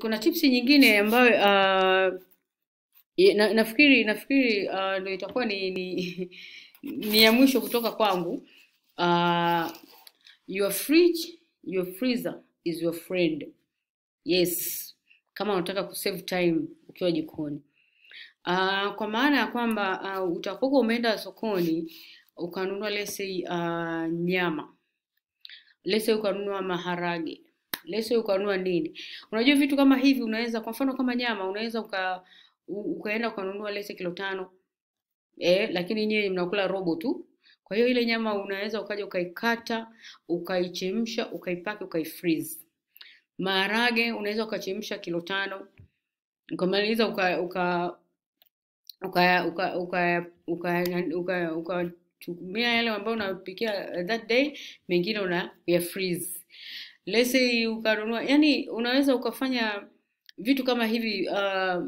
kuna tips nyingine ambayo uh, na, nafikiri nafikiri uh, ah, ndo itakuwa ni, ni, ni ya mwisho kutoka kwangu uh, your fridge your freezer is your friend yes kama unataka kusave time ukiwa jikoni uh, kwa maana ya kwamba uh, utakuwa umeenda sokoni ukanunua lese uh, nyama lese ukanunua maharage leso ukanunua nini? Unajua vitu kama hivi unaweza, kwa mfano kama nyama unaweza uka, ukaenda ukanunua lese kilo tano eh, lakini nyinyi mnakula robo tu. Kwa hiyo ile nyama unaweza ukaja ukaikata, ukaichemsha, ukaipaki, ukaifreeze. Maharage unaweza ukachemsha kilo tano ukamaliza uka, uka uka uka uka uka uka ukatumia yale ambayo unapikia that day, mengine una ya freeze lese ukanunua, yani unaweza ukafanya vitu kama hivi uh,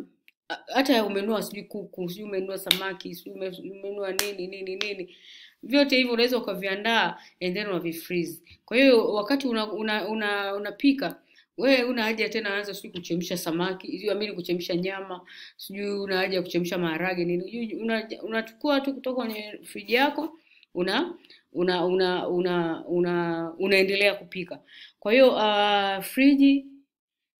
hata umenua sijui kuku sijui umenua samaki sijui umenua nini nini nini vyote hivyo unaweza ukaviandaa and then unavifreeze kwa hiyo wakati unapika una, una, una we una haja tena anza sijui kuchemsha samaki sijui amini kuchemsha nyama sijui una haja ya kuchemsha maharage nini unachukua una tu kutoka kwenye friji yako una una, una, una, una unaendelea kupika. Kwa hiyo uh, friji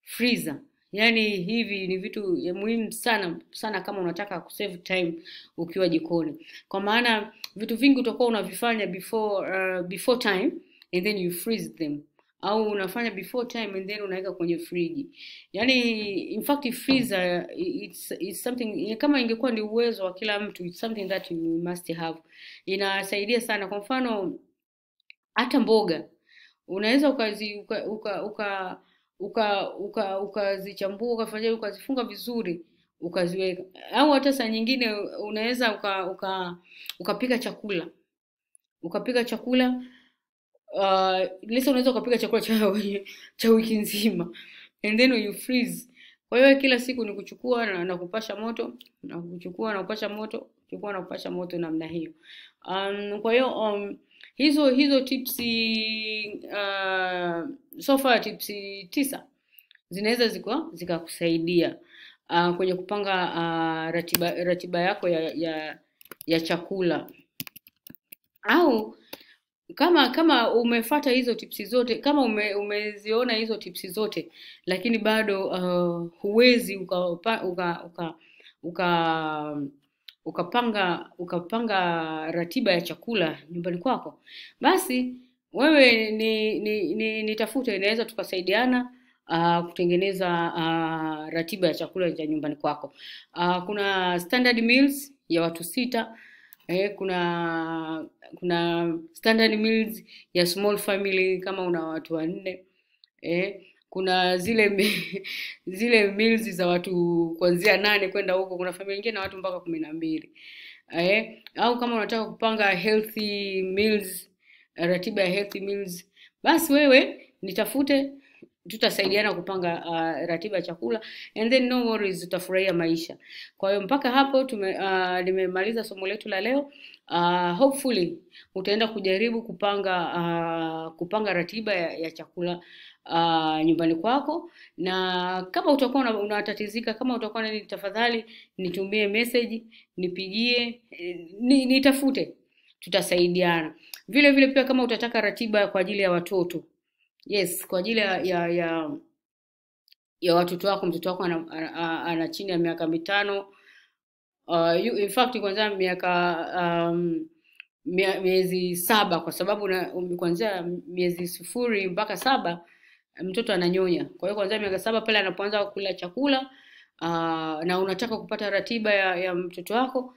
freezer Yaani hivi ni vitu muhimu sana sana kama unataka kusave time ukiwa jikoni, kwa maana vitu vingi utakuwa unavifanya before, uh, before time and then you freeze them au unafanya before time and then unaweka kwenye friji. Yaani in fact freezer it's, it's something kama ingekuwa ni uwezo wa kila mtu it's something that you must have. Inasaidia sana kwa mfano hata mboga unaweza ukazi uka, uka, uka uka uka ukazichambua ukafanya ukazifunga vizuri ukaziweka au hata saa nyingine unaweza uka, uka ukapika chakula ukapika chakula uh, Lisa unaweza ukapika chakula cha, cha wiki nzima and then you freeze. Kwa hiyo kila siku ni kuchukua na, na kupasha moto na kuchukua na kupasha moto kuchukua na kupasha moto namna hiyo. Um, kwa hiyo um, hizo hizo tipsi uh, so far tipsi tisa zinaweza zikwa zikakusaidia uh, kwenye kupanga uh, ratiba ratiba yako ya, ya, ya chakula au kama kama umefata hizo tipsi zote kama ume, umeziona hizo tipsi zote lakini bado uh, huwezi ukapanga uka, uka, uka, uka ukapanga ratiba ya chakula nyumbani kwako basi wewe ni, ni, ni, nitafute inaweza tukasaidiana uh, kutengeneza uh, ratiba ya chakula cha nyumbani kwako uh, kuna standard meals ya watu sita eh, kuna kuna standard meals ya small family kama una watu wanne eh, kuna zile me, zile meals za watu kuanzia nane kwenda huko. Kuna familia nyingine na watu mpaka kumi na mbili eh, au kama unataka kupanga healthy meals, ratiba ya healthy meals, basi wewe nitafute tutasaidiana kupanga uh, ratiba ya chakula and then no worries, tutafurahia maisha. Kwa hiyo mpaka hapo tume, uh, nimemaliza somo letu la leo. Uh, hopefully utaenda kujaribu kupanga uh, kupanga ratiba ya, ya chakula uh, nyumbani kwako, na kama utakuwa unatatizika, kama utakuwa nini, tafadhali nitumie message, nipigie, nitafute, tutasaidiana. Vile vile pia kama utataka ratiba kwa ajili ya watoto Yes, kwa ajili ya ya ya, ya watoto wako. Mtoto wako ana, ana, ana chini ya miaka mitano. Uh, you, in fact kuanzia miaka um, miezi saba, kwa sababu um, kuanzia miezi sufuri mpaka saba mtoto ananyonya. Kwa hiyo kuanzia miaka saba pale anapoanza kula chakula uh, na unataka kupata ratiba ya, ya mtoto wako,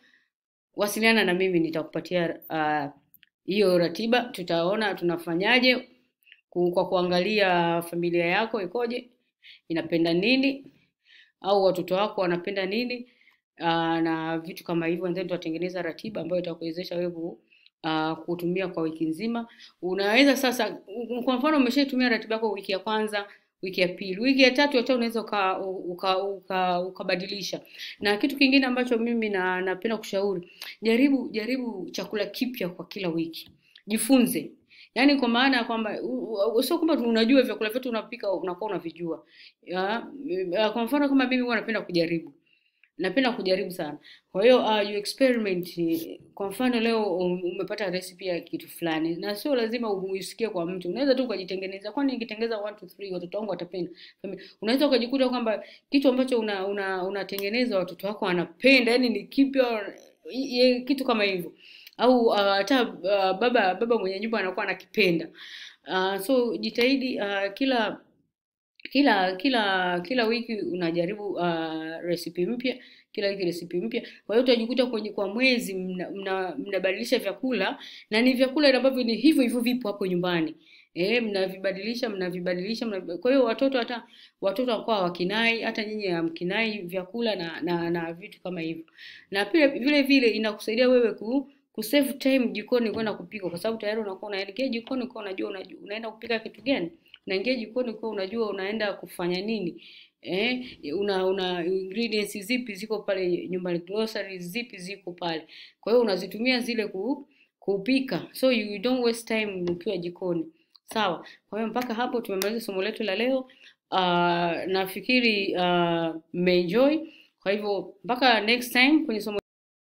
wasiliana na mimi nitakupatia uh, hiyo uh, ratiba, tutaona tunafanyaje kwa kuangalia familia yako ikoje, inapenda nini, au watoto wako wanapenda nini aa, ah, na vitu kama hivyo. Then tutatengeneza ratiba ambayo itakuwezesha wewe kutumia ah, kwa wiki nzima. Unaweza sasa, kwa mfano, umeshaitumia ratiba yako wiki ya kwanza, wiki ya pili, wiki ya tatu, hata unaweza ukabadilisha uka, uka, uka. Na kitu kingine ambacho mimi na napenda kushauri, jaribu jaribu chakula kipya kwa kila wiki, jifunze Yaani kwa maana ya kwamba sio kwamba unajua vyakula vyote unapika unakuwa unavijua. ya, Kwa mfano kama mimi huwa napenda kujaribu. Napenda kujaribu sana. Kwa hiyo uh, you experiment. Kwa mfano leo umepata recipe ya kitu fulani na sio lazima uisikie kwa mtu. Unaweza tu ukajitengeneza. Kwani nikitengeneza 1 2 3 watoto wangu watapenda. Unaweza ukajikuta kwamba kitu ambacho unatengeneza una, una watoto wako wanapenda, yani ni kipya kitu kama hivyo au uh, hata uh, uh, baba baba mwenye nyumba anakuwa anakipenda. Uh, so jitahidi uh, kila kila kila kila wiki unajaribu uh, recipe mpya kila wiki recipe mpya. Kwa hiyo utajikuta kwenye kwa mwezi mnabadilisha mna, mna vyakula na ni vyakula ambavyo ni hivyo hivyo vipo hapo nyumbani. E, mnavibadilisha mnavibadilisha mna... kwa hiyo watoto hata watoto wakuwa wakinai hata nyinyi amkinai vyakula na, na, na vitu kama hivyo, na pia vile vile inakusaidia wewe ku kusave time jikoni kwenda kupika, kwa sababu tayari unakuwa unaelekea jikoni kwa unajua unajua unaenda kupika kitu gani, unaingia jikoni kwa unajua unaenda kufanya nini. Eh, una una ingredients zipi ziko pale nyumbani, groceries zipi ziko pale, kwa hiyo unazitumia zile ku, kupika, so you don't waste time ukiwa jikoni. Sawa. Kwa hiyo mpaka hapo tumemaliza somo letu la leo. Uh, nafikiri ah, mmeenjoy. Uh, kwa hivyo mpaka next time kwenye somo